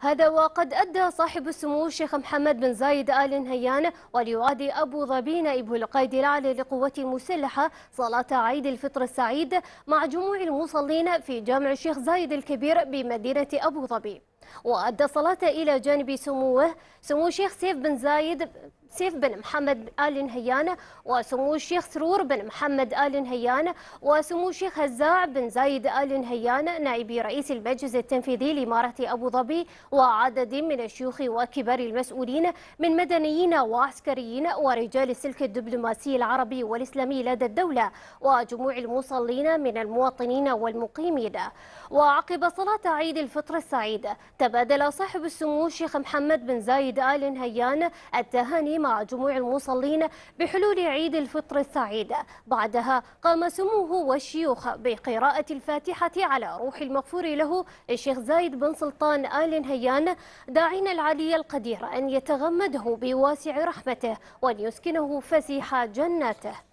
هذا وقد أدى صاحب السمو الشيخ محمد بن زايد آل نهيان وليعادي أبو ظبي نائب القائد العالي للقوات المسلحة صلاة عيد الفطر السعيد مع جموع المصلين في جامع الشيخ زايد الكبير بمدينة أبو ظبي وأدى صلاة إلى جانب سموه سمو الشيخ سيف بن زايد سيف بن محمد آل نهيانة وسمو الشيخ سرور بن محمد آل نهيانة وسمو الشيخ هزاع بن زايد آل نهيانة نائب رئيس المجلس التنفيذي لإمارة أبو ظبي وعدد من الشيوخ وكبار المسؤولين من مدنيين وعسكريين ورجال السلك الدبلوماسي العربي والإسلامي لدى الدولة وجموع المصلين من المواطنين والمقيمين وعقب صلاة عيد الفطر السعيد تبادل صاحب السمو الشيخ محمد بن زايد آل نهيان التهاني مع جموع المصلين بحلول عيد الفطر السعيد بعدها قام سموه والشيوخ بقراءة الفاتحة على روح المغفور له الشيخ زايد بن سلطان آل نهيان داعين العلي القدير أن يتغمده بواسع رحمته وأن يسكنه فسيح جناته